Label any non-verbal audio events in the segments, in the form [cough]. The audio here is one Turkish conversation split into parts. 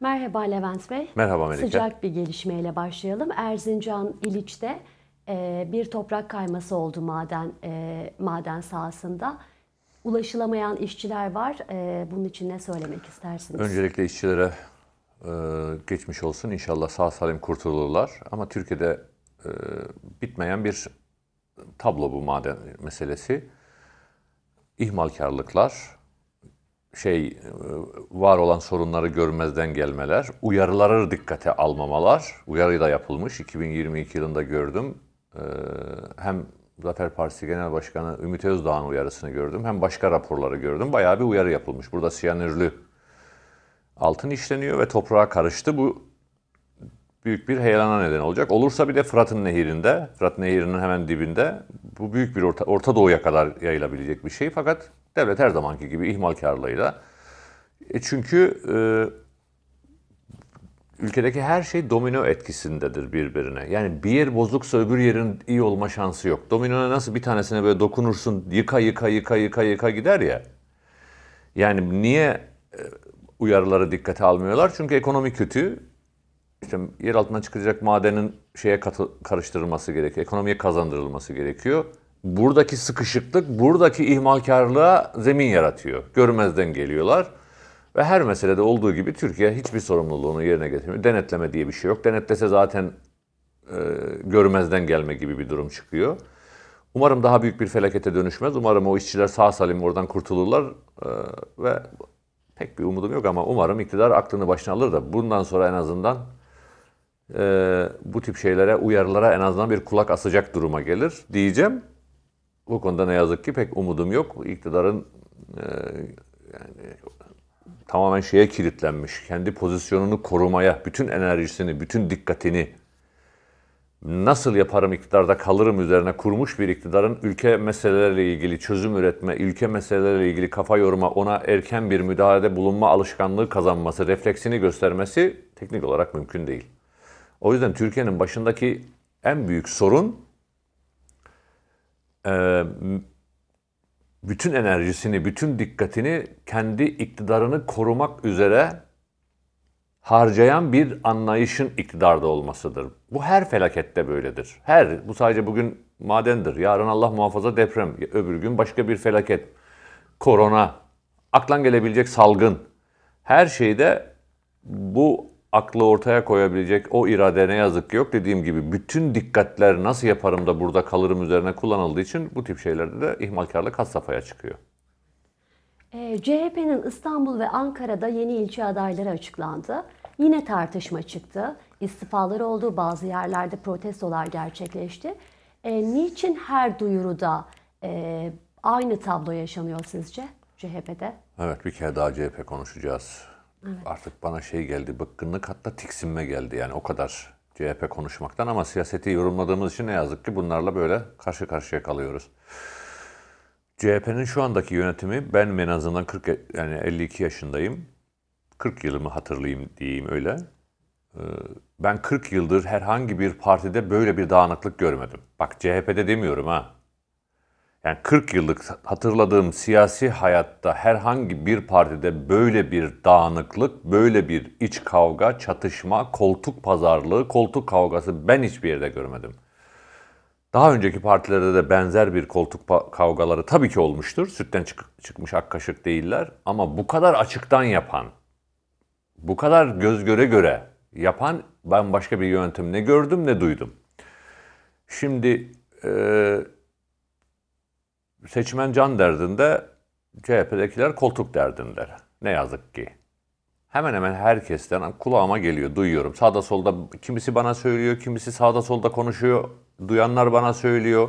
Merhaba Levent Bey. Merhaba Melike. Sıcak bir gelişmeyle başlayalım. Erzincan İliç'te e, bir toprak kayması oldu maden e, maden sahasında. Ulaşılamayan işçiler var. E, bunun için ne söylemek istersiniz? Öncelikle işçilere e, geçmiş olsun. İnşallah sağ salim kurtulurlar. Ama Türkiye'de e, bitmeyen bir tablo bu maden meselesi. İhmalkarlıklar, şey e, var olan sorunları görmezden gelmeler, uyarıları dikkate almamalar, uyarı da yapılmış. 2022 yılında gördüm. E, hem Zafer Partisi Genel Başkanı Ümit Özdağ'ın uyarısını gördüm. Hem başka raporları gördüm. Bayağı bir uyarı yapılmış. Burada siyanürlü altın işleniyor ve toprağa karıştı. Bu büyük bir heyelana neden olacak. Olursa bir de Fırat'ın nehirinde, Fırat Nehri'nin hemen dibinde bu büyük bir Orta, Orta Doğu'ya kadar yayılabilecek bir şey. Fakat devlet her zamanki gibi ihmalkarlığıyla. E çünkü e, ülkedeki her şey domino etkisindedir birbirine. Yani bir yer bozuksa öbür yerin iyi olma şansı yok. Dominona nasıl bir tanesine böyle dokunursun yıka yıka yıka yıka yıka gider ya. Yani niye e, uyarıları dikkate almıyorlar? Çünkü ekonomi kötü, işte yer altından çıkacak madenin şeye katı, karıştırılması gerekiyor. Ekonomiye kazandırılması gerekiyor. Buradaki sıkışıklık, buradaki ihmalkarlığa zemin yaratıyor. Görmezden geliyorlar. Ve her meselede olduğu gibi Türkiye hiçbir sorumluluğunu yerine getirmiyor. Denetleme diye bir şey yok. Denetlese zaten e, görmezden gelme gibi bir durum çıkıyor. Umarım daha büyük bir felakete dönüşmez. Umarım o işçiler sağ salim oradan kurtulurlar. E, ve pek bir umudum yok ama umarım iktidar aklını başına alır da bundan sonra en azından e, bu tip şeylere, uyarılara en azından bir kulak asacak duruma gelir diyeceğim. Bu konuda ne yazık ki pek umudum yok. İktidarın e, yani tamamen şeye kilitlenmiş. Kendi pozisyonunu korumaya, bütün enerjisini, bütün dikkatini nasıl yaparım iktidarda kalırım üzerine kurmuş bir iktidarın ülke meseleleriyle ilgili çözüm üretme, ülke meseleleriyle ilgili kafa yoruma, ona erken bir müdahalede bulunma alışkanlığı kazanması, refleksini göstermesi teknik olarak mümkün değil. O yüzden Türkiye'nin başındaki en büyük sorun e, bütün enerjisini, bütün dikkatini kendi iktidarını korumak üzere harcayan bir anlayışın iktidarda olmasıdır. Bu her felakette böyledir. Her, bu sadece bugün madendir. Yarın Allah muhafaza deprem, öbür gün başka bir felaket. Korona, aklan gelebilecek salgın. Her şeyde bu aklı ortaya koyabilecek o irade ne yazık ki yok. Dediğim gibi bütün dikkatler nasıl yaparım da burada kalırım üzerine kullanıldığı için bu tip şeylerde de ihmalkarlık had safhaya çıkıyor. E, ee, CHP'nin İstanbul ve Ankara'da yeni ilçe adayları açıklandı. Yine tartışma çıktı. İstifaları olduğu bazı yerlerde protestolar gerçekleşti. E, niçin her duyuruda e, aynı tablo yaşanıyor sizce CHP'de? Evet bir kere daha CHP konuşacağız. Evet. Artık bana şey geldi, bıkkınlık hatta tiksinme geldi. Yani o kadar CHP konuşmaktan ama siyaseti yorumladığımız için ne yazık ki bunlarla böyle karşı karşıya kalıyoruz. CHP'nin şu andaki yönetimi ben en azından 40 yani 52 yaşındayım. 40 yılımı hatırlayayım diyeyim öyle. Ee, ben 40 yıldır herhangi bir partide böyle bir dağınıklık görmedim. Bak CHP'de demiyorum ha. Yani 40 yıllık hatırladığım siyasi hayatta herhangi bir partide böyle bir dağınıklık, böyle bir iç kavga, çatışma, koltuk pazarlığı, koltuk kavgası ben hiçbir yerde görmedim. Daha önceki partilerde de benzer bir koltuk kavgaları tabii ki olmuştur. Sütten çık- çıkmış ak kaşık değiller ama bu kadar açıktan yapan, bu kadar göz göre göre yapan ben başka bir yöntem ne gördüm ne duydum. Şimdi e, seçmen can derdinde, CHP'dekiler koltuk derdindeler. Ne yazık ki. Hemen hemen herkesten kulağıma geliyor, duyuyorum. Sağda solda kimisi bana söylüyor, kimisi sağda solda konuşuyor. Duyanlar bana söylüyor.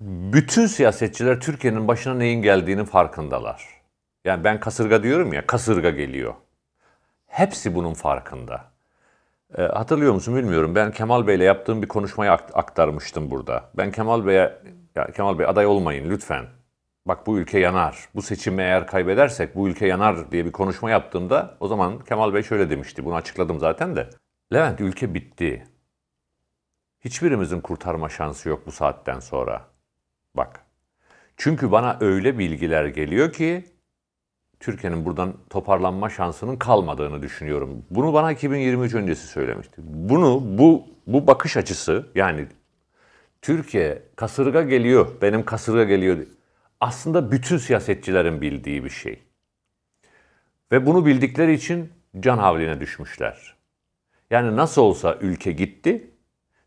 Bütün siyasetçiler Türkiye'nin başına neyin geldiğinin farkındalar. Yani ben kasırga diyorum ya, kasırga geliyor. Hepsi bunun farkında. E, hatırlıyor musun bilmiyorum. Ben Kemal Bey'le yaptığım bir konuşmayı aktarmıştım burada. Ben Kemal Bey'e ya Kemal Bey aday olmayın lütfen. Bak bu ülke yanar. Bu seçimi eğer kaybedersek bu ülke yanar diye bir konuşma yaptığımda o zaman Kemal Bey şöyle demişti. Bunu açıkladım zaten de. Levent ülke bitti. Hiçbirimizin kurtarma şansı yok bu saatten sonra. Bak. Çünkü bana öyle bilgiler geliyor ki Türkiye'nin buradan toparlanma şansının kalmadığını düşünüyorum. Bunu bana 2023 öncesi söylemişti. Bunu bu bu bakış açısı yani Türkiye kasırga geliyor, benim kasırga geliyor. Aslında bütün siyasetçilerin bildiği bir şey. Ve bunu bildikleri için can havline düşmüşler. Yani nasıl olsa ülke gitti,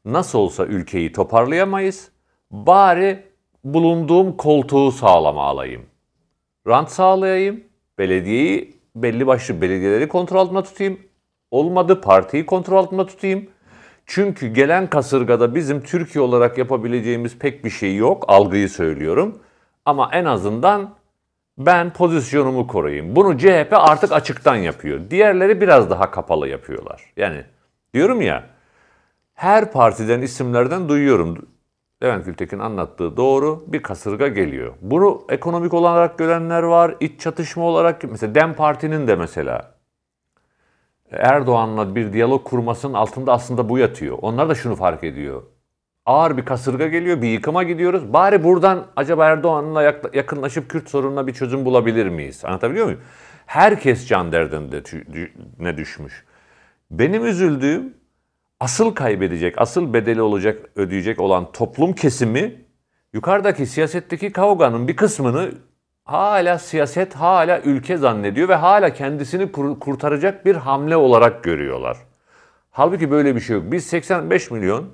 nasıl olsa ülkeyi toparlayamayız, bari bulunduğum koltuğu sağlama alayım. Rant sağlayayım, belediyeyi belli başlı belediyeleri kontrol altında tutayım, olmadı partiyi kontrol altında tutayım.'' Çünkü gelen kasırgada bizim Türkiye olarak yapabileceğimiz pek bir şey yok. Algıyı söylüyorum. Ama en azından ben pozisyonumu koruyayım. Bunu CHP artık açıktan yapıyor. Diğerleri biraz daha kapalı yapıyorlar. Yani diyorum ya her partiden isimlerden duyuyorum. Levent Gültekin anlattığı doğru bir kasırga geliyor. Bunu ekonomik olarak görenler var, iç çatışma olarak mesela Dem Parti'nin de mesela Erdoğan'la bir diyalog kurmasının altında aslında bu yatıyor. Onlar da şunu fark ediyor. Ağır bir kasırga geliyor, bir yıkıma gidiyoruz. Bari buradan acaba Erdoğan'la yakınlaşıp Kürt sorununa bir çözüm bulabilir miyiz? Anlatabiliyor muyum? Herkes can derdinde ne düşmüş. Benim üzüldüğüm asıl kaybedecek, asıl bedeli olacak, ödeyecek olan toplum kesimi yukarıdaki siyasetteki kavganın bir kısmını hala siyaset hala ülke zannediyor ve hala kendisini kurtaracak bir hamle olarak görüyorlar. Halbuki böyle bir şey yok. Biz 85 milyon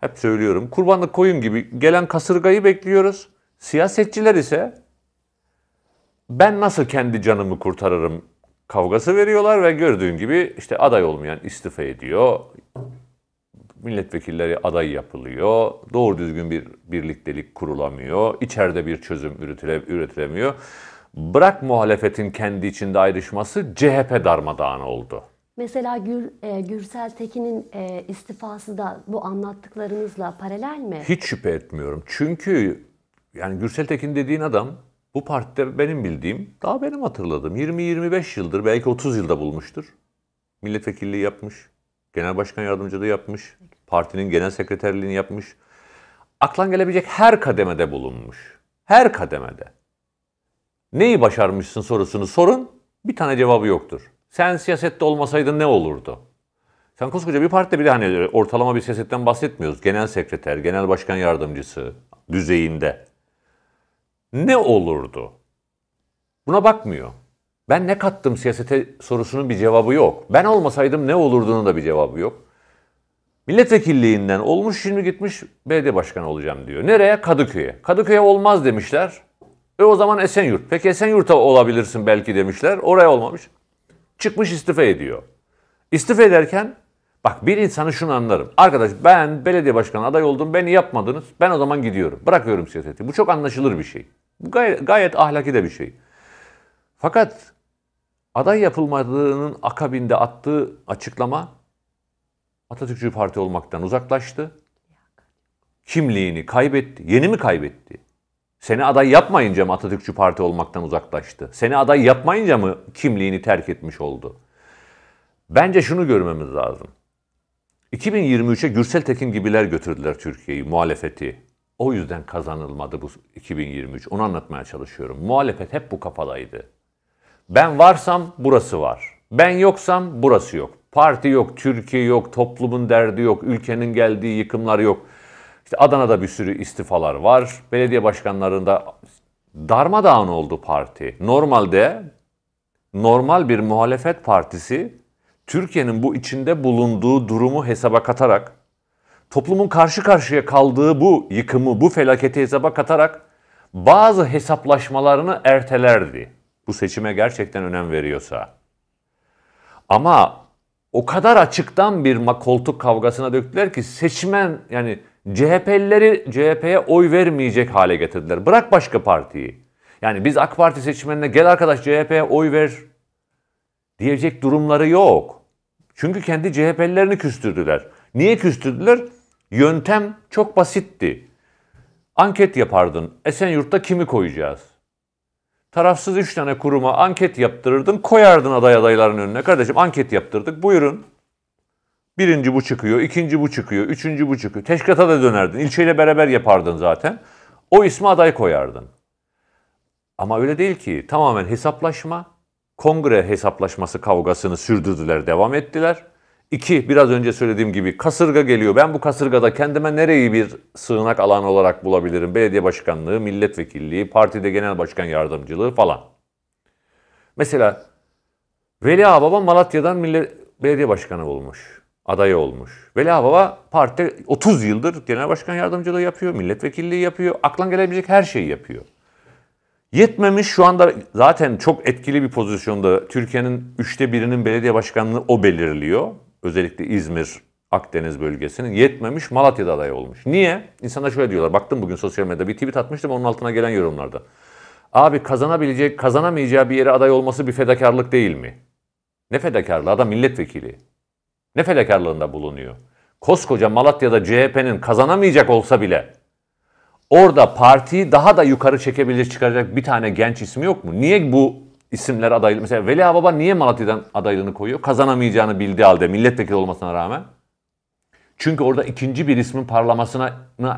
hep söylüyorum kurbanlık koyun gibi gelen kasırgayı bekliyoruz. Siyasetçiler ise ben nasıl kendi canımı kurtarırım kavgası veriyorlar ve gördüğün gibi işte aday olmayan istifa ediyor milletvekilleri aday yapılıyor. Doğru düzgün bir birliktelik kurulamıyor. İçeride bir çözüm üretilemiyor. Bırak muhalefetin kendi içinde ayrışması CHP darmadağın oldu. Mesela Gür, e, Gürsel Tekin'in e, istifası da bu anlattıklarınızla paralel mi? Hiç şüphe etmiyorum. Çünkü yani Gürsel Tekin dediğin adam bu partide benim bildiğim, daha benim hatırladığım 20-25 yıldır belki 30 yılda bulmuştur. Milletvekilliği yapmış. Genel başkan yardımcılığı yapmış. Partinin genel sekreterliğini yapmış. Aklan gelebilecek her kademede bulunmuş. Her kademede. Neyi başarmışsın sorusunu sorun. Bir tane cevabı yoktur. Sen siyasette olmasaydın ne olurdu? Sen koskoca bir partide bir de hani ortalama bir siyasetten bahsetmiyoruz. Genel sekreter, genel başkan yardımcısı düzeyinde. Ne olurdu? Buna bakmıyor. Ben ne kattım siyasete sorusunun bir cevabı yok. Ben olmasaydım ne olurduğunun da bir cevabı yok. Milletvekilliğinden olmuş şimdi gitmiş belediye başkanı olacağım diyor. Nereye? Kadıköy'e. Kadıköy'e olmaz demişler. E o zaman Esenyurt. Peki Esenyurt'a olabilirsin belki demişler. Oraya olmamış. Çıkmış istifa ediyor. İstifa ederken bak bir insanı şunu anlarım. Arkadaş ben belediye başkanı aday oldum. Beni yapmadınız. Ben o zaman gidiyorum. Bırakıyorum siyaseti. Bu çok anlaşılır bir şey. Bu gayet, gayet ahlaki de bir şey. Fakat aday yapılmadığının akabinde attığı açıklama Atatürkçü Parti olmaktan uzaklaştı. Kimliğini kaybetti. Yeni mi kaybetti? Seni aday yapmayınca mı Atatürkçü Parti olmaktan uzaklaştı? Seni aday yapmayınca mı kimliğini terk etmiş oldu? Bence şunu görmemiz lazım. 2023'e Gürsel Tekin gibiler götürdüler Türkiye'yi, muhalefeti. O yüzden kazanılmadı bu 2023. Onu anlatmaya çalışıyorum. Muhalefet hep bu kafadaydı. Ben varsam burası var. Ben yoksam burası yok. Parti yok, Türkiye yok, toplumun derdi yok, ülkenin geldiği yıkımlar yok. İşte Adana'da bir sürü istifalar var. Belediye başkanlarında darmadağın oldu parti. Normalde normal bir muhalefet partisi Türkiye'nin bu içinde bulunduğu durumu hesaba katarak toplumun karşı karşıya kaldığı bu yıkımı, bu felaketi hesaba katarak bazı hesaplaşmalarını ertelerdi bu seçime gerçekten önem veriyorsa. Ama o kadar açıktan bir koltuk kavgasına döktüler ki seçmen yani CHP'lileri CHP'ye oy vermeyecek hale getirdiler. Bırak başka partiyi. Yani biz AK Parti seçmenine gel arkadaş CHP'ye oy ver diyecek durumları yok. Çünkü kendi CHP'lilerini küstürdüler. Niye küstürdüler? Yöntem çok basitti. Anket yapardın. Esenyurt'ta kimi koyacağız? tarafsız üç tane kuruma anket yaptırırdın, koyardın aday adayların önüne. Kardeşim anket yaptırdık, buyurun. Birinci bu çıkıyor, ikinci bu çıkıyor, üçüncü bu çıkıyor. Teşkilata da dönerdin, ilçeyle beraber yapardın zaten. O ismi aday koyardın. Ama öyle değil ki, tamamen hesaplaşma, kongre hesaplaşması kavgasını sürdürdüler, devam ettiler. İki, biraz önce söylediğim gibi kasırga geliyor. Ben bu kasırgada kendime nereyi bir sığınak alanı olarak bulabilirim? Belediye başkanlığı, milletvekilliği, partide genel başkan yardımcılığı falan. Mesela Veli Ağbaba Malatya'dan millet, belediye başkanı olmuş. Adayı olmuş. Veli Ağbaba partide 30 yıldır genel başkan yardımcılığı yapıyor, milletvekilliği yapıyor. Aklan gelebilecek her şeyi yapıyor. Yetmemiş şu anda zaten çok etkili bir pozisyonda Türkiye'nin üçte birinin belediye başkanlığı o belirliyor özellikle İzmir, Akdeniz bölgesinin yetmemiş Malatya'da aday olmuş. Niye? İnsanlar şöyle diyorlar. Baktım bugün sosyal medyada bir tweet atmıştım onun altına gelen yorumlarda. Abi kazanabilecek, kazanamayacağı bir yere aday olması bir fedakarlık değil mi? Ne fedakarlığı? Adam milletvekili. Ne fedakarlığında bulunuyor? Koskoca Malatya'da CHP'nin kazanamayacak olsa bile orada partiyi daha da yukarı çekebilecek çıkaracak bir tane genç ismi yok mu? Niye bu isimler adaylı. Mesela Veli Ağbaba niye Malatya'dan adaylığını koyuyor? Kazanamayacağını bildiği halde milletvekili olmasına rağmen. Çünkü orada ikinci bir ismin parlamasına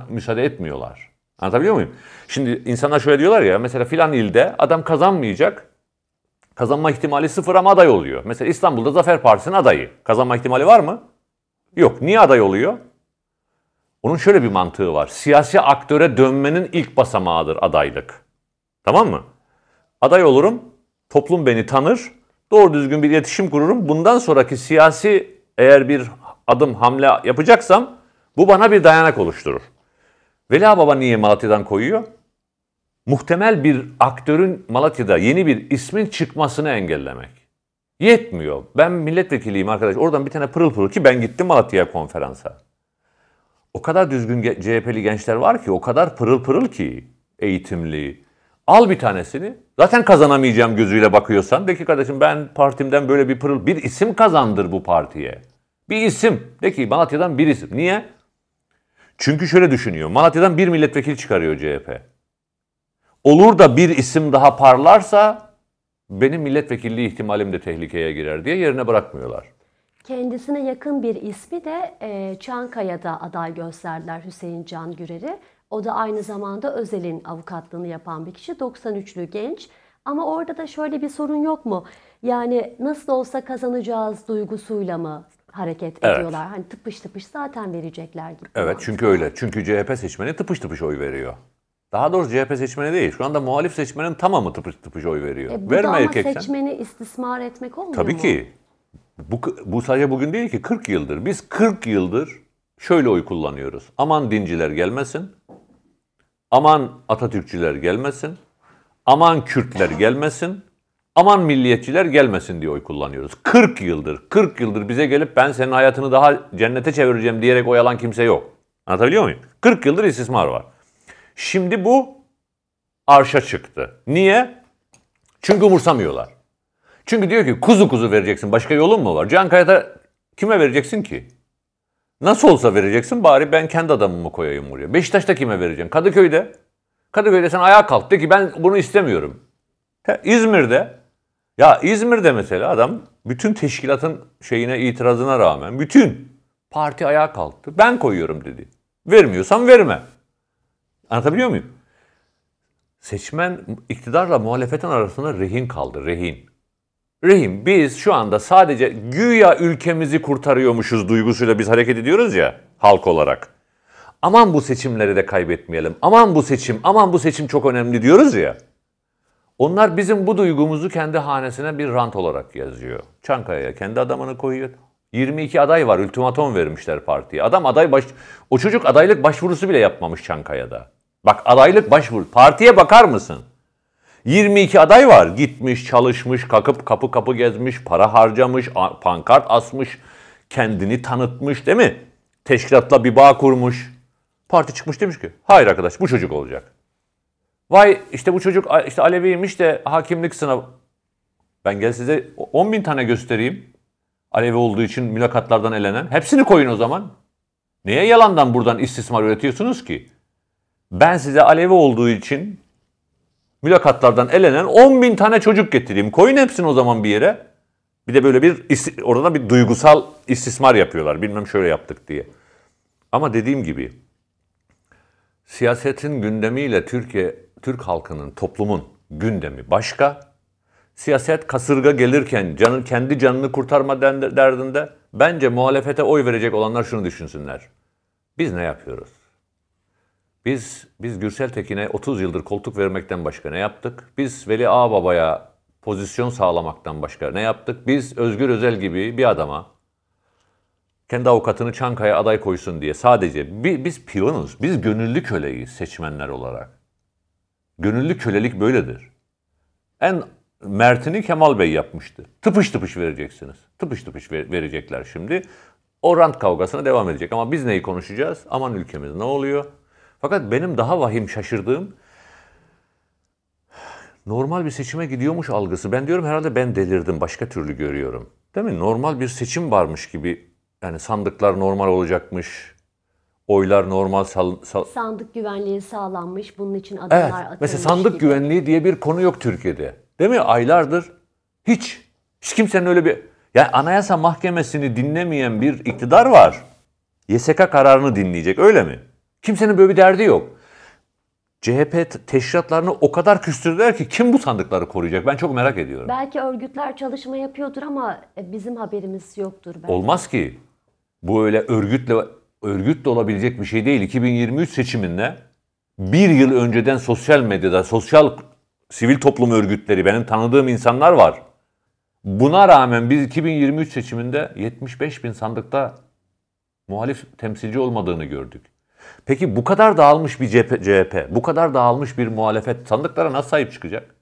müsaade etmiyorlar. Anlatabiliyor muyum? Şimdi insanlar şöyle diyorlar ya mesela filan ilde adam kazanmayacak. Kazanma ihtimali sıfır ama aday oluyor. Mesela İstanbul'da Zafer Partisi'nin adayı. Kazanma ihtimali var mı? Yok. Niye aday oluyor? Onun şöyle bir mantığı var. Siyasi aktöre dönmenin ilk basamağıdır adaylık. Tamam mı? Aday olurum, toplum beni tanır, doğru düzgün bir iletişim kururum. Bundan sonraki siyasi eğer bir adım hamle yapacaksam bu bana bir dayanak oluşturur. Vela Baba niye Malatya'dan koyuyor? Muhtemel bir aktörün Malatya'da yeni bir ismin çıkmasını engellemek. Yetmiyor. Ben milletvekiliyim arkadaş. Oradan bir tane pırıl pırıl ki ben gittim Malatya'ya konferansa. O kadar düzgün CHP'li gençler var ki, o kadar pırıl pırıl ki eğitimli, Al bir tanesini. Zaten kazanamayacağım gözüyle bakıyorsan. De ki kardeşim ben partimden böyle bir pırıl bir isim kazandır bu partiye. Bir isim. De ki Malatya'dan bir isim. Niye? Çünkü şöyle düşünüyor. Malatya'dan bir milletvekili çıkarıyor CHP. Olur da bir isim daha parlarsa benim milletvekilliği ihtimalim de tehlikeye girer diye yerine bırakmıyorlar. Kendisine yakın bir ismi de e, Çankaya'da aday gösterdiler Hüseyin Can Gürer'i. O da aynı zamanda Özel'in avukatlığını yapan bir kişi. 93'lü genç. Ama orada da şöyle bir sorun yok mu? Yani nasıl olsa kazanacağız duygusuyla mı hareket evet. ediyorlar? Hani tıpış tıpış zaten verecekler gibi. Evet çünkü öyle. Çünkü CHP seçmeni tıpış tıpış oy veriyor. Daha doğrusu CHP seçmeni değil. Şu anda muhalif seçmenin tamamı tıpış tıpış oy veriyor. E, bu Verme da ama erkekten. seçmeni istismar etmek olmuyor Tabii mu? ki. Bu, bu sadece bugün değil ki 40 yıldır. Biz 40 yıldır şöyle oy kullanıyoruz. Aman dinciler gelmesin, Aman Atatürkçüler gelmesin. Aman Kürtler gelmesin. Aman milliyetçiler gelmesin diye oy kullanıyoruz. 40 yıldır, 40 yıldır bize gelip ben senin hayatını daha cennete çevireceğim diyerek oy alan kimse yok. Anlatabiliyor muyum? 40 yıldır istismar var. Şimdi bu arşa çıktı. Niye? Çünkü umursamıyorlar. Çünkü diyor ki kuzu kuzu vereceksin. Başka yolun mu var? Can Kayat'a kime vereceksin ki? Nasıl olsa vereceksin bari ben kendi adamımı koyayım buraya. Beşiktaş'ta kime vereceksin? Kadıköy'de. Kadıköy'de sen ayağa kalk de ki ben bunu istemiyorum. He, İzmir'de. Ya İzmir'de mesela adam bütün teşkilatın şeyine itirazına rağmen bütün parti ayağa kalktı. Ben koyuyorum dedi. Vermiyorsan verme. Anlatabiliyor muyum? Seçmen iktidarla muhalefetin arasında rehin kaldı, rehin. Rahim biz şu anda sadece güya ülkemizi kurtarıyormuşuz duygusuyla biz hareket ediyoruz ya halk olarak. Aman bu seçimleri de kaybetmeyelim. Aman bu seçim, aman bu seçim çok önemli diyoruz ya. Onlar bizim bu duygumuzu kendi hanesine bir rant olarak yazıyor. Çankaya'ya kendi adamını koyuyor. 22 aday var, ultimatom vermişler partiye. Adam aday baş... O çocuk adaylık başvurusu bile yapmamış Çankaya'da. Bak adaylık başvuru. Partiye bakar mısın? 22 aday var. Gitmiş, çalışmış, kakıp kapı kapı gezmiş, para harcamış, pankart asmış, kendini tanıtmış değil mi? Teşkilatla bir bağ kurmuş. Parti çıkmış demiş ki hayır arkadaş bu çocuk olacak. Vay işte bu çocuk işte Aleviymiş de hakimlik sınavı. Ben gel size 10 bin tane göstereyim. Alevi olduğu için mülakatlardan elenen. Hepsini koyun o zaman. Neye yalandan buradan istismar üretiyorsunuz ki? Ben size Alevi olduğu için mülakatlardan elenen 10 bin tane çocuk getireyim. Koyun hepsini o zaman bir yere. Bir de böyle bir orada bir duygusal istismar yapıyorlar. Bilmem şöyle yaptık diye. Ama dediğim gibi siyasetin gündemiyle Türkiye Türk halkının, toplumun gündemi başka. Siyaset kasırga gelirken canın kendi canını kurtarma derdinde bence muhalefete oy verecek olanlar şunu düşünsünler. Biz ne yapıyoruz? Biz biz Gürsel Tekin'e 30 yıldır koltuk vermekten başka ne yaptık? Biz Veli Ağbaba'ya pozisyon sağlamaktan başka ne yaptık? Biz Özgür Özel gibi bir adama kendi avukatını Çankaya aday koysun diye sadece bi, biz piyonuz, biz gönüllü köleyiz seçmenler olarak. Gönüllü kölelik böyledir. En Mert'ini Kemal Bey yapmıştı. Tıpış tıpış vereceksiniz. Tıpış tıpış ver, verecekler şimdi. O rant kavgasına devam edecek. Ama biz neyi konuşacağız? Aman ülkemiz ne oluyor? Fakat benim daha vahim şaşırdığım normal bir seçime gidiyormuş algısı. Ben diyorum herhalde ben delirdim, başka türlü görüyorum. Değil mi? Normal bir seçim varmış gibi. Yani sandıklar normal olacakmış. Oylar normal sal, sal... sandık güvenliği sağlanmış. Bunun için adımlar evet. atılmış. Mesela sandık gibi. güvenliği diye bir konu yok Türkiye'de. Değil mi? Aylardır hiç hiç kimsenin öyle bir yani Anayasa Mahkemesi'ni dinlemeyen bir iktidar var. YSK kararını dinleyecek öyle mi? Kimsenin böyle bir derdi yok. CHP teşkilatlarını o kadar küstürdüler ki kim bu sandıkları koruyacak? Ben çok merak ediyorum. Belki örgütler çalışma yapıyordur ama e, bizim haberimiz yoktur. Belki. Olmaz ki. Bu öyle örgütle örgütle olabilecek bir şey değil. 2023 seçiminde bir yıl önceden sosyal medyada, sosyal sivil toplum örgütleri, benim tanıdığım insanlar var. Buna rağmen biz 2023 seçiminde 75 bin sandıkta muhalif temsilci olmadığını gördük. Peki bu kadar dağılmış bir CHP, bu kadar dağılmış bir muhalefet sandıklara nasıl sahip çıkacak?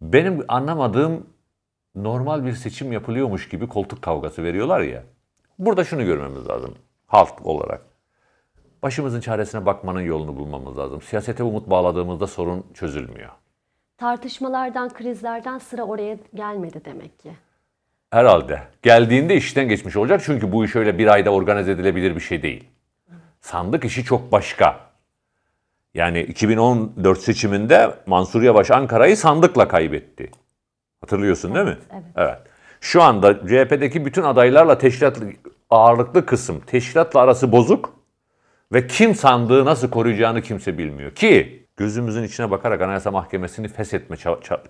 Benim anlamadığım normal bir seçim yapılıyormuş gibi koltuk kavgası veriyorlar ya. Burada şunu görmemiz lazım halk olarak. Başımızın çaresine bakmanın yolunu bulmamız lazım. Siyasete umut bağladığımızda sorun çözülmüyor. Tartışmalardan, krizlerden sıra oraya gelmedi demek ki. Herhalde. Geldiğinde işten geçmiş olacak çünkü bu iş öyle bir ayda organize edilebilir bir şey değil sandık işi çok başka. Yani 2014 seçiminde Mansur Yavaş Ankara'yı sandıkla kaybetti. Hatırlıyorsun evet, değil mi? Evet. evet. Şu anda CHP'deki bütün adaylarla teşkilat ağırlıklı kısım teşkilatla arası bozuk ve kim sandığı nasıl koruyacağını kimse bilmiyor. Ki gözümüzün içine bakarak Anayasa Mahkemesi'ni feshetme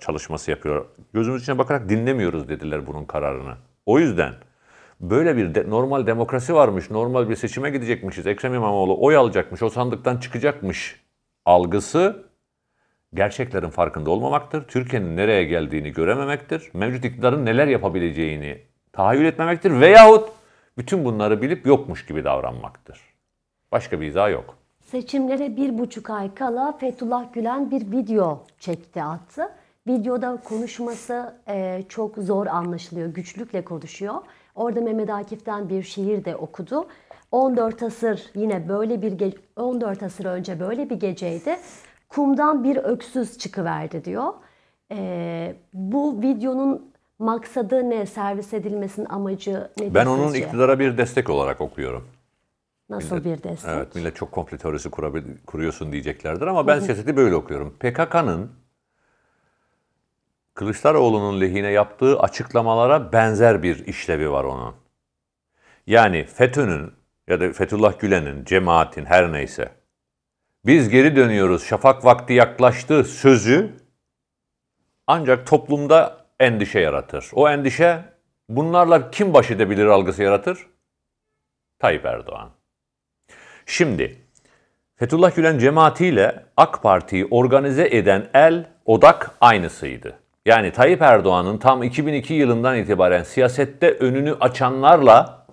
çalışması yapıyor. Gözümüzün içine bakarak dinlemiyoruz dediler bunun kararını. O yüzden böyle bir de, normal demokrasi varmış, normal bir seçime gidecekmişiz, Ekrem İmamoğlu oy alacakmış, o sandıktan çıkacakmış algısı gerçeklerin farkında olmamaktır. Türkiye'nin nereye geldiğini görememektir. Mevcut iktidarın neler yapabileceğini tahayyül etmemektir veyahut bütün bunları bilip yokmuş gibi davranmaktır. Başka bir izah yok. Seçimlere bir buçuk ay kala Fethullah Gülen bir video çekti attı. Videoda konuşması e, çok zor anlaşılıyor, güçlükle konuşuyor. Orada Mehmet Akif'ten bir şiir de okudu. 14 asır yine böyle bir ge- 14 asır önce böyle bir geceydi. Kumdan bir öksüz çıkıverdi diyor. Ee, bu videonun maksadı ne? Servis edilmesinin amacı ne? Ben onun sizce? iktidara bir destek olarak okuyorum. Nasıl millet, bir destek? Evet, millet çok komple teorisi kurabil, kuruyorsun diyeceklerdir ama ben siyaseti böyle okuyorum. PKK'nın Kılıçdaroğlu'nun lehine yaptığı açıklamalara benzer bir işlevi var onun. Yani FETÖ'nün ya da Fethullah Gülen'in, cemaatin her neyse biz geri dönüyoruz, şafak vakti yaklaştı sözü ancak toplumda endişe yaratır. O endişe bunlarla kim baş edebilir algısı yaratır? Tayyip Erdoğan. Şimdi Fethullah Gülen cemaatiyle AK Parti'yi organize eden el, odak aynısıydı. Yani Tayyip Erdoğan'ın tam 2002 yılından itibaren siyasette önünü açanlarla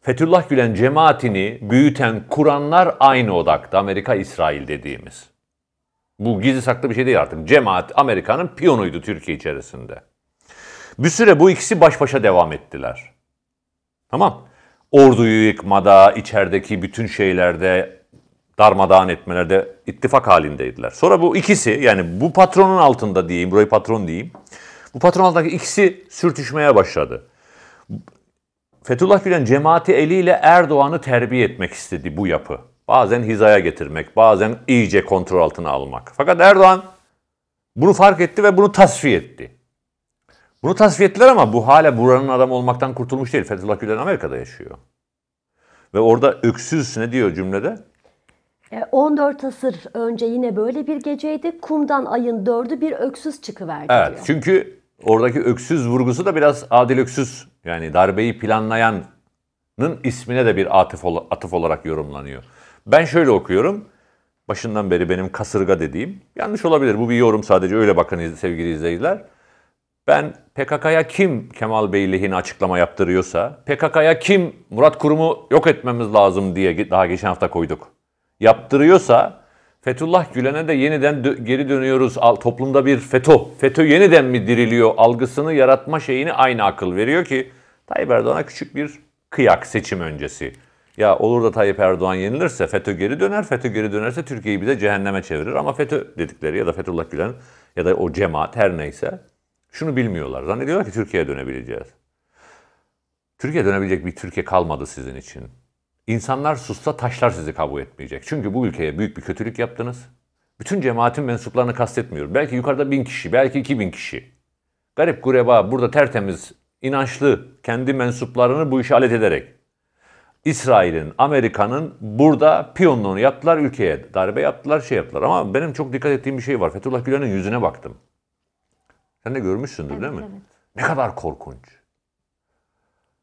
Fethullah Gülen cemaatini büyüten kuranlar aynı odakta Amerika-İsrail dediğimiz. Bu gizli saklı bir şey değil artık. Cemaat Amerika'nın piyonuydu Türkiye içerisinde. Bir süre bu ikisi baş başa devam ettiler. Tamam. Orduyu yıkmada, içerideki bütün şeylerde, darmadağın etmelerde ittifak halindeydiler. Sonra bu ikisi yani bu patronun altında diyeyim, burayı patron diyeyim. Bu patron altındaki ikisi sürtüşmeye başladı. Fethullah Gülen cemaati eliyle Erdoğan'ı terbiye etmek istedi bu yapı. Bazen hizaya getirmek, bazen iyice kontrol altına almak. Fakat Erdoğan bunu fark etti ve bunu tasfiye etti. Bunu tasfiye ettiler ama bu hala buranın adam olmaktan kurtulmuş değil. Fethullah Gülen Amerika'da yaşıyor. Ve orada öksüz ne diyor cümlede? 14 e, asır önce yine böyle bir geceydi. Kumdan ayın dördü bir öksüz çıkıverdi evet, diyor. Çünkü oradaki öksüz vurgusu da biraz Adil Öksüz yani darbeyi planlayanın ismine de bir atıf, atıf olarak yorumlanıyor. Ben şöyle okuyorum. Başından beri benim kasırga dediğim. Yanlış olabilir. Bu bir yorum sadece. Öyle bakın sevgili izleyiciler. Ben PKK'ya kim Kemal Bey lehine açıklama yaptırıyorsa, PKK'ya kim Murat Kurum'u yok etmemiz lazım diye daha geçen hafta koyduk yaptırıyorsa Fethullah Gülen'e de yeniden dö- geri dönüyoruz. Al, toplumda bir FETÖ, FETÖ yeniden mi diriliyor algısını yaratma şeyini aynı akıl veriyor ki Tayyip Erdoğan'a küçük bir kıyak seçim öncesi. Ya olur da Tayyip Erdoğan yenilirse FETÖ geri döner, FETÖ geri dönerse Türkiye'yi bize cehenneme çevirir. Ama FETÖ dedikleri ya da Fethullah Gülen ya da o cemaat her neyse şunu bilmiyorlar. Zannediyorlar ki Türkiye'ye dönebileceğiz. Türkiye dönebilecek bir Türkiye kalmadı sizin için. İnsanlar sussa taşlar sizi kabul etmeyecek. Çünkü bu ülkeye büyük bir kötülük yaptınız. Bütün cemaatin mensuplarını kastetmiyorum. Belki yukarıda bin kişi, belki iki bin kişi. Garip gureba burada tertemiz, inançlı, kendi mensuplarını bu işe alet ederek. İsrail'in, Amerika'nın burada piyonluğunu yaptılar, ülkeye darbe yaptılar, şey yaptılar. Ama benim çok dikkat ettiğim bir şey var. Fethullah Gülen'in yüzüne baktım. Sen de görmüşsündür evet, değil mi? Evet. Ne kadar korkunç.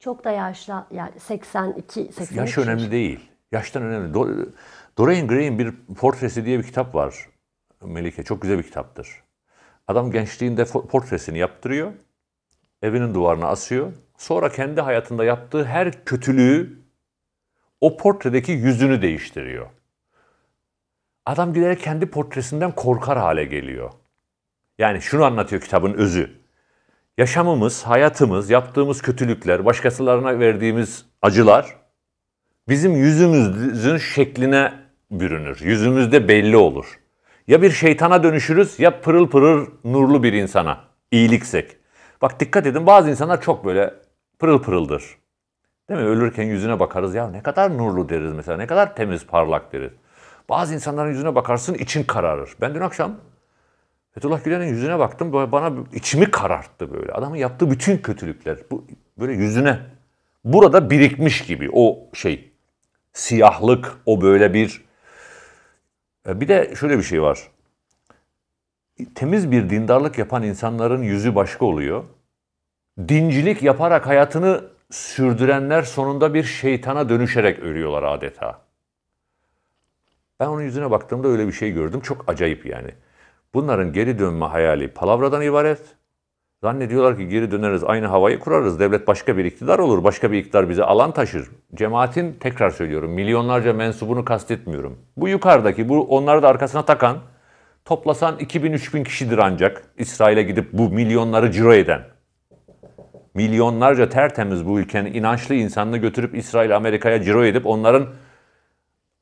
Çok da yaşlı, yani 82, 83. Yaş önemli değil. Yaştan önemli. Do- Dorian Gray'in bir portresi diye bir kitap var. Melike çok güzel bir kitaptır. Adam gençliğinde portresini yaptırıyor. Evinin duvarına asıyor. Sonra kendi hayatında yaptığı her kötülüğü o portredeki yüzünü değiştiriyor. Adam giderek kendi portresinden korkar hale geliyor. Yani şunu anlatıyor kitabın özü yaşamımız, hayatımız, yaptığımız kötülükler, başkasılarına verdiğimiz acılar bizim yüzümüzün şekline bürünür. Yüzümüzde belli olur. Ya bir şeytana dönüşürüz ya pırıl pırıl nurlu bir insana. iyiliksek. Bak dikkat edin bazı insanlar çok böyle pırıl pırıldır. Değil mi? Ölürken yüzüne bakarız ya ne kadar nurlu deriz mesela ne kadar temiz parlak deriz. Bazı insanların yüzüne bakarsın için kararır. Ben dün akşam Fethullah Gülen'in yüzüne baktım bana içimi kararttı böyle. Adamın yaptığı bütün kötülükler bu böyle yüzüne burada birikmiş gibi o şey siyahlık o böyle bir e, bir de şöyle bir şey var. Temiz bir dindarlık yapan insanların yüzü başka oluyor. Dincilik yaparak hayatını sürdürenler sonunda bir şeytana dönüşerek ölüyorlar adeta. Ben onun yüzüne baktığımda öyle bir şey gördüm. Çok acayip yani. Bunların geri dönme hayali palavradan ibaret. Zannediyorlar ki geri döneriz, aynı havayı kurarız. Devlet başka bir iktidar olur, başka bir iktidar bize alan taşır. Cemaatin, tekrar söylüyorum, milyonlarca mensubunu kastetmiyorum. Bu yukarıdaki, bu onları da arkasına takan, toplasan 2000-3000 kişidir ancak İsrail'e gidip bu milyonları ciro eden. Milyonlarca tertemiz bu ülkenin inançlı insanını götürüp İsrail Amerika'ya ciro edip onların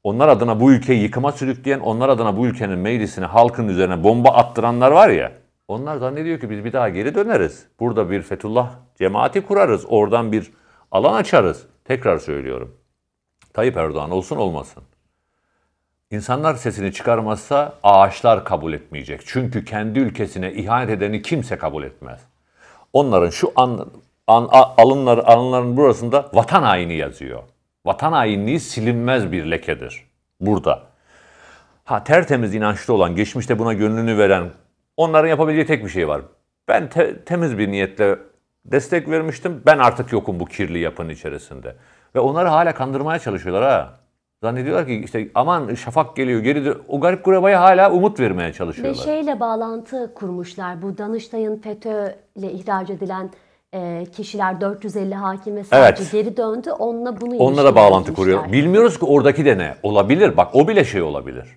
onlar adına bu ülkeyi yıkıma sürükleyen, onlar adına bu ülkenin meclisine, halkın üzerine bomba attıranlar var ya, onlar zannediyor ki biz bir daha geri döneriz. Burada bir Fethullah cemaati kurarız. Oradan bir alan açarız. Tekrar söylüyorum. Tayyip Erdoğan olsun olmasın. İnsanlar sesini çıkarmazsa ağaçlar kabul etmeyecek. Çünkü kendi ülkesine ihanet edeni kimse kabul etmez. Onların şu an, an alınlar, alınların burasında vatan haini yazıyor. Vatan hainliği silinmez bir lekedir burada. Ha tertemiz inançlı olan, geçmişte buna gönlünü veren onların yapabileceği tek bir şey var. Ben te- temiz bir niyetle destek vermiştim. Ben artık yokum bu kirli yapının içerisinde. Ve onları hala kandırmaya çalışıyorlar ha. Zannediyorlar ki işte aman şafak geliyor geri o garip kurabaya hala umut vermeye çalışıyorlar. Ve şeyle bağlantı kurmuşlar bu Danıştay'ın FETÖ'yle ihraç edilen ee, kişiler 450 hakim ve savcı evet. geri döndü. Onunla bunu Onunla da bağlantı kuruyor. Bilmiyoruz ki oradaki de ne olabilir. Bak o bile şey olabilir.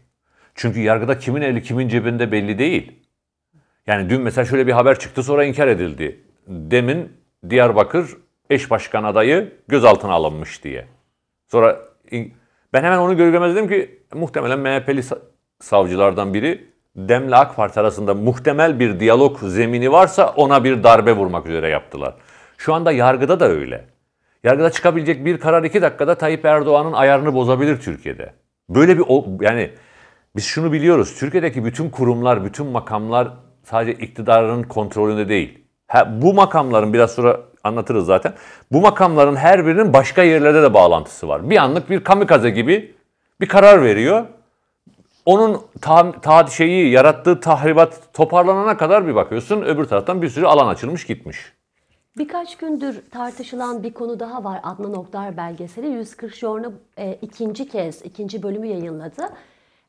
Çünkü yargıda kimin eli kimin cebinde belli değil. Yani dün mesela şöyle bir haber çıktı sonra inkar edildi. Demin Diyarbakır eş başkan adayı gözaltına alınmış diye. Sonra ben hemen onu görgemezdim ki muhtemelen MHP'li savcılardan biri Dem'le AK Parti arasında muhtemel bir diyalog zemini varsa ona bir darbe vurmak üzere yaptılar. Şu anda yargıda da öyle. Yargıda çıkabilecek bir karar iki dakikada Tayyip Erdoğan'ın ayarını bozabilir Türkiye'de. Böyle bir yani biz şunu biliyoruz. Türkiye'deki bütün kurumlar, bütün makamlar sadece iktidarın kontrolünde değil. Ha, bu makamların biraz sonra anlatırız zaten. Bu makamların her birinin başka yerlerde de bağlantısı var. Bir anlık bir kamikaze gibi bir karar veriyor. Onun ta, ta şeyi yarattığı tahribat toparlanana kadar bir bakıyorsun öbür taraftan bir sürü alan açılmış gitmiş. Birkaç gündür tartışılan bir konu daha var Adnan Oktar belgeseli. 140 Jorn'u e, ikinci kez, ikinci bölümü yayınladı.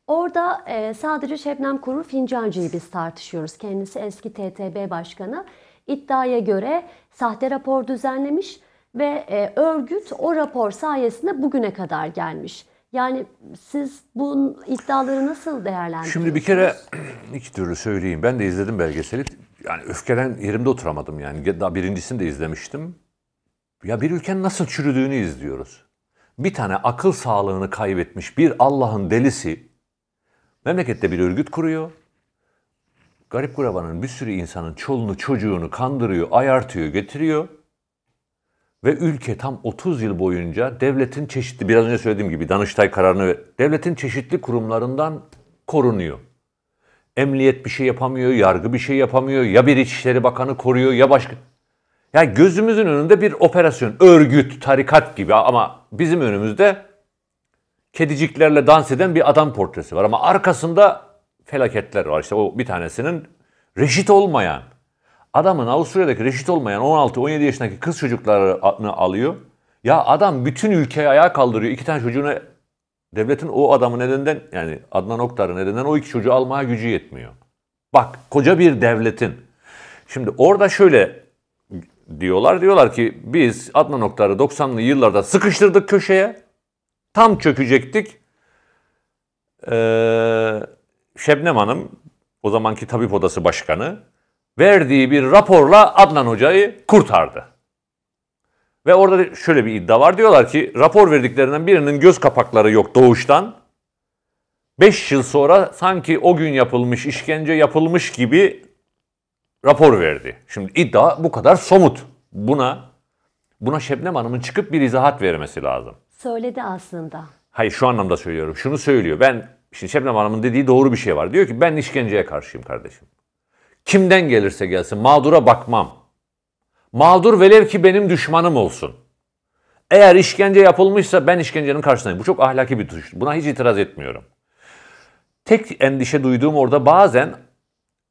Orada e, sadece Şebnem Kurur Fincancı'yı biz tartışıyoruz. Kendisi eski TTB Başkanı. İddiaya göre sahte rapor düzenlemiş ve e, örgüt o rapor sayesinde bugüne kadar gelmiş. Yani siz bu iddiaları nasıl değerlendiriyorsunuz? Şimdi bir kere [clears throat] iki türlü söyleyeyim. Ben de izledim belgeseli. Yani öfkeden yerimde oturamadım yani. Daha birincisini de izlemiştim. Ya bir ülkenin nasıl çürüdüğünü izliyoruz. Bir tane akıl sağlığını kaybetmiş bir Allah'ın delisi memlekette bir örgüt kuruyor. Garip kurabanın bir sürü insanın çolunu çocuğunu kandırıyor, ayartıyor, getiriyor. Ve ülke tam 30 yıl boyunca devletin çeşitli, biraz önce söylediğim gibi Danıştay kararını, devletin çeşitli kurumlarından korunuyor. Emniyet bir şey yapamıyor, yargı bir şey yapamıyor, ya bir İçişleri Bakanı koruyor ya başka... Ya yani gözümüzün önünde bir operasyon, örgüt, tarikat gibi ama bizim önümüzde kediciklerle dans eden bir adam portresi var ama arkasında felaketler var. İşte o bir tanesinin reşit olmayan, Adamın Avusturya'daki reşit olmayan 16-17 yaşındaki kız çocuklarını alıyor. Ya adam bütün ülkeyi ayağa kaldırıyor. İki tane çocuğuna devletin o adamı nedenden yani Adnan Oktar'ı nedenden o iki çocuğu almaya gücü yetmiyor. Bak koca bir devletin. Şimdi orada şöyle diyorlar. Diyorlar ki biz Adnan Oktar'ı 90'lı yıllarda sıkıştırdık köşeye. Tam çökecektik. Ee, Şebnem Hanım o zamanki tabip odası başkanı verdiği bir raporla Adnan Hoca'yı kurtardı. Ve orada şöyle bir iddia var. Diyorlar ki rapor verdiklerinden birinin göz kapakları yok doğuştan. 5 yıl sonra sanki o gün yapılmış, işkence yapılmış gibi rapor verdi. Şimdi iddia bu kadar somut. Buna buna Şebnem Hanım'ın çıkıp bir izahat vermesi lazım. Söyledi aslında. Hayır şu anlamda söylüyorum. Şunu söylüyor. Ben şimdi Şebnem Hanım'ın dediği doğru bir şey var. Diyor ki ben işkenceye karşıyım kardeşim. Kimden gelirse gelsin mağdura bakmam. Mağdur velev ki benim düşmanım olsun. Eğer işkence yapılmışsa ben işkencenin karşısındayım. Bu çok ahlaki bir tutuş. Buna hiç itiraz etmiyorum. Tek endişe duyduğum orada bazen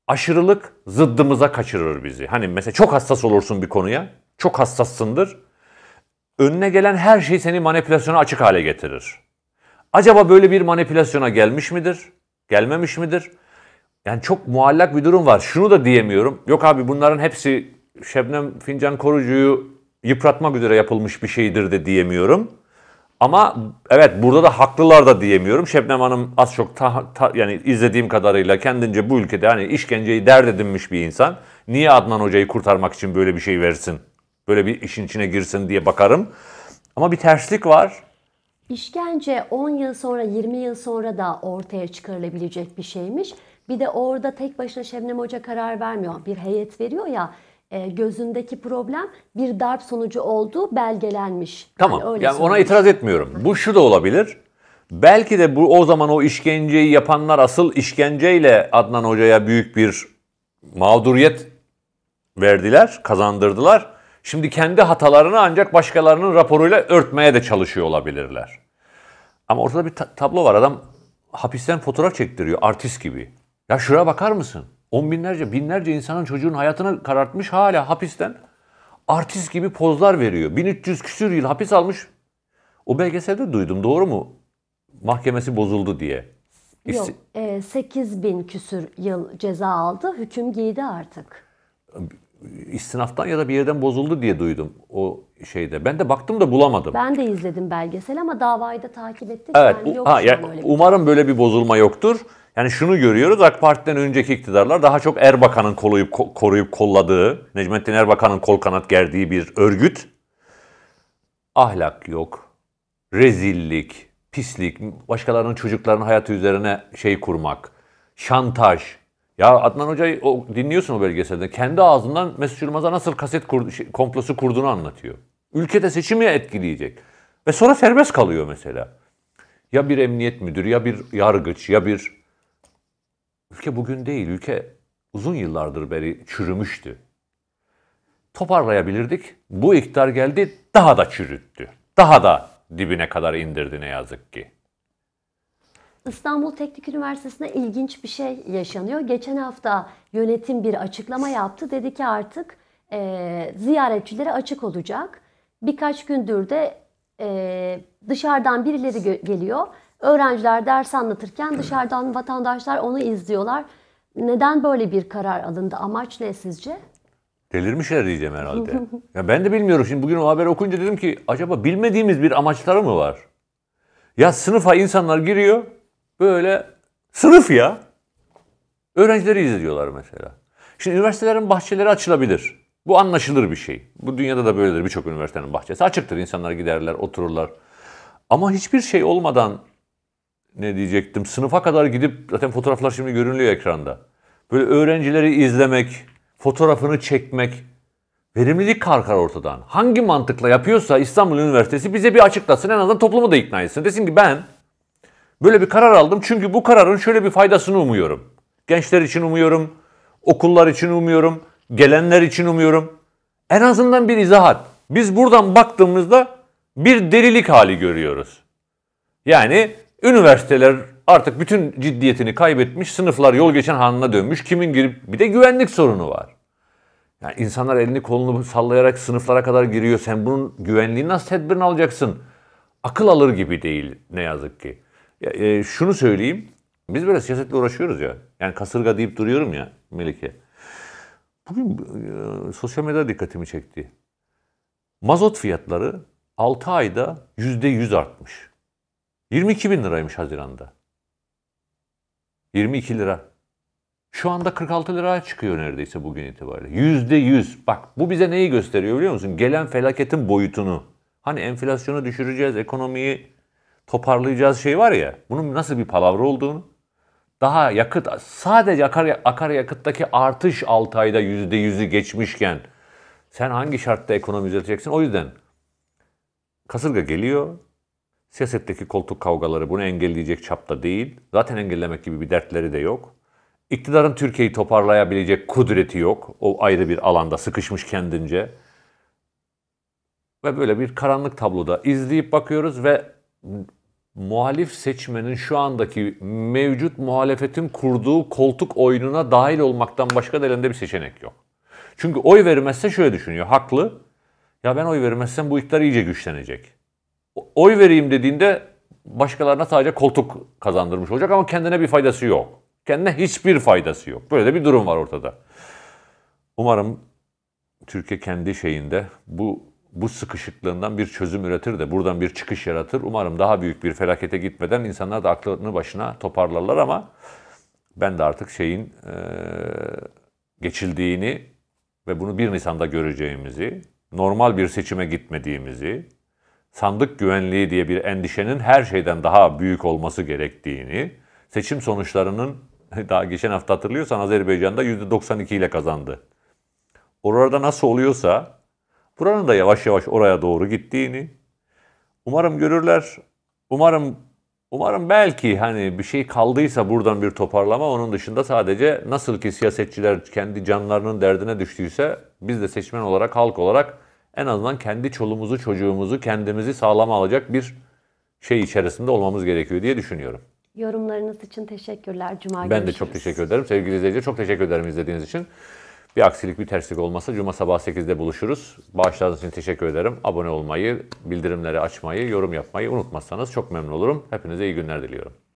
aşırılık zıddımıza kaçırır bizi. Hani mesela çok hassas olursun bir konuya. Çok hassassındır. Önüne gelen her şey seni manipülasyona açık hale getirir. Acaba böyle bir manipülasyona gelmiş midir? Gelmemiş midir? Yani çok muallak bir durum var. Şunu da diyemiyorum. Yok abi bunların hepsi Şebnem Fincan Korucu'yu yıpratmak üzere yapılmış bir şeydir de diyemiyorum. Ama evet burada da haklılar da diyemiyorum. Şebnem Hanım az çok ta, ta, yani izlediğim kadarıyla kendince bu ülkede hani işkenceyi dert edinmiş bir insan. Niye Adnan Hoca'yı kurtarmak için böyle bir şey versin? Böyle bir işin içine girsin diye bakarım. Ama bir terslik var. İşkence 10 yıl sonra 20 yıl sonra da ortaya çıkarılabilecek bir şeymiş. Bir de orada tek başına Şebnem Hoca karar vermiyor. Bir heyet veriyor ya e, gözündeki problem bir darp sonucu olduğu belgelenmiş. Tamam. Yani, öyle yani ona itiraz etmiyorum. Bu şu da olabilir. Belki de bu o zaman o işkenceyi yapanlar asıl işkenceyle Adnan Hoca'ya büyük bir mağduriyet verdiler, kazandırdılar. Şimdi kendi hatalarını ancak başkalarının raporuyla örtmeye de çalışıyor olabilirler. Ama ortada bir tablo var. Adam hapisten fotoğraf çektiriyor artist gibi. Ya şuraya bakar mısın? On binlerce, binlerce insanın çocuğun hayatını karartmış hala hapisten artist gibi pozlar veriyor. 1300 küsür yıl hapis almış. O belgeselde duydum doğru mu? Mahkemesi bozuldu diye. Yok, e, 8 bin küsür yıl ceza aldı. Hüküm giydi artık. İstinaftan ya da bir yerden bozuldu diye duydum o şeyde. Ben de baktım da bulamadım. Ben de izledim belgesel ama davayı da takip ettik. Evet, yani yok ha, ya, yani, umarım şey. böyle bir bozulma yoktur. Yani şunu görüyoruz AK Parti'den önceki iktidarlar daha çok Erbakan'ın koruyup, koruyup kolladığı, Necmettin Erbakan'ın kol kanat gerdiği bir örgüt. Ahlak yok, rezillik, pislik, başkalarının çocuklarının hayatı üzerine şey kurmak, şantaj. Ya Adnan Hoca'yı o, dinliyorsun o belgeselde. Kendi ağzından Mesut Yılmaz'a nasıl kaset kurdu, şey, komplosu kurduğunu anlatıyor. Ülkede seçimi etkileyecek. Ve sonra serbest kalıyor mesela. Ya bir emniyet müdürü, ya bir yargıç, ya bir Ülke bugün değil, ülke uzun yıllardır beri çürümüştü. Toparlayabilirdik. Bu iktidar geldi, daha da çürüttü. Daha da dibine kadar indirdi ne yazık ki. İstanbul Teknik Üniversitesi'nde ilginç bir şey yaşanıyor. Geçen hafta yönetim bir açıklama yaptı. Dedi ki artık e, ziyaretçilere açık olacak. Birkaç gündür de e, dışarıdan birileri geliyor Öğrenciler ders anlatırken dışarıdan vatandaşlar onu izliyorlar. Neden böyle bir karar alındı? Amaç ne sizce? Delirmişler diyeceğim herhalde. ya ben de bilmiyorum. Şimdi bugün o haberi okuyunca dedim ki acaba bilmediğimiz bir amaçları mı var? Ya sınıfa insanlar giriyor böyle sınıf ya. Öğrencileri izliyorlar mesela. Şimdi üniversitelerin bahçeleri açılabilir. Bu anlaşılır bir şey. Bu dünyada da böyledir birçok üniversitenin bahçesi. Açıktır insanlar giderler otururlar. Ama hiçbir şey olmadan ne diyecektim? Sınıfa kadar gidip zaten fotoğraflar şimdi görünüyor ekranda. Böyle öğrencileri izlemek, fotoğrafını çekmek verimlilik kalkar ortadan. Hangi mantıkla yapıyorsa İstanbul Üniversitesi bize bir açıklasın en azından toplumu da ikna etsin. Desin ki ben böyle bir karar aldım çünkü bu kararın şöyle bir faydasını umuyorum. Gençler için umuyorum, okullar için umuyorum, gelenler için umuyorum. En azından bir izahat. Biz buradan baktığımızda bir delilik hali görüyoruz. Yani Üniversiteler artık bütün ciddiyetini kaybetmiş, sınıflar yol geçen hanına dönmüş. Kimin girip bir de güvenlik sorunu var. Yani insanlar elini kolunu sallayarak sınıflara kadar giriyor. Sen bunun güvenliğini nasıl tedbirini alacaksın? Akıl alır gibi değil ne yazık ki. Ya, e, şunu söyleyeyim. Biz böyle siyasetle uğraşıyoruz ya. Yani kasırga deyip duruyorum ya Melike. Bugün e, sosyal medya dikkatimi çekti. Mazot fiyatları 6 ayda %100 artmış. 22 bin liraymış Haziran'da. 22 lira. Şu anda 46 lira çıkıyor neredeyse bugün itibariyle. Yüzde yüz. Bak bu bize neyi gösteriyor biliyor musun? Gelen felaketin boyutunu. Hani enflasyonu düşüreceğiz, ekonomiyi toparlayacağız şey var ya. Bunun nasıl bir palavra olduğunu. Daha yakıt, sadece akar, akaryakıttaki artış 6 ayda yüzde yüzü geçmişken sen hangi şartta ekonomi düzelteceksin? O yüzden kasırga geliyor, Siyasetteki koltuk kavgaları bunu engelleyecek çapta değil. Zaten engellemek gibi bir dertleri de yok. İktidarın Türkiye'yi toparlayabilecek kudreti yok. O ayrı bir alanda sıkışmış kendince. Ve böyle bir karanlık tabloda izleyip bakıyoruz ve muhalif seçmenin şu andaki mevcut muhalefetin kurduğu koltuk oyununa dahil olmaktan başka da elinde bir seçenek yok. Çünkü oy vermezse şöyle düşünüyor, haklı. Ya ben oy vermezsem bu iktidar iyice güçlenecek oy vereyim dediğinde başkalarına sadece koltuk kazandırmış olacak ama kendine bir faydası yok. Kendine hiçbir faydası yok. Böyle de bir durum var ortada. Umarım Türkiye kendi şeyinde bu bu sıkışıklığından bir çözüm üretir de buradan bir çıkış yaratır. Umarım daha büyük bir felakete gitmeden insanlar da aklını başına toparlarlar ama ben de artık şeyin e, geçildiğini ve bunu 1 Nisan'da göreceğimizi, normal bir seçime gitmediğimizi, sandık güvenliği diye bir endişenin her şeyden daha büyük olması gerektiğini, seçim sonuçlarının [laughs] daha geçen hafta hatırlıyorsan Azerbaycan'da %92 ile kazandı. Orada nasıl oluyorsa buranın da yavaş yavaş oraya doğru gittiğini umarım görürler. Umarım umarım belki hani bir şey kaldıysa buradan bir toparlama onun dışında sadece nasıl ki siyasetçiler kendi canlarının derdine düştüyse biz de seçmen olarak halk olarak en azından kendi çolumuzu, çocuğumuzu, kendimizi sağlam alacak bir şey içerisinde olmamız gerekiyor diye düşünüyorum. Yorumlarınız için teşekkürler. Cuma ben görüşürüz. de çok teşekkür ederim. Sevgili izleyiciler çok teşekkür ederim izlediğiniz için. Bir aksilik, bir terslik olmasa Cuma sabah 8'de buluşuruz. Bağışladığınız için teşekkür ederim. Abone olmayı, bildirimleri açmayı, yorum yapmayı unutmazsanız çok memnun olurum. Hepinize iyi günler diliyorum.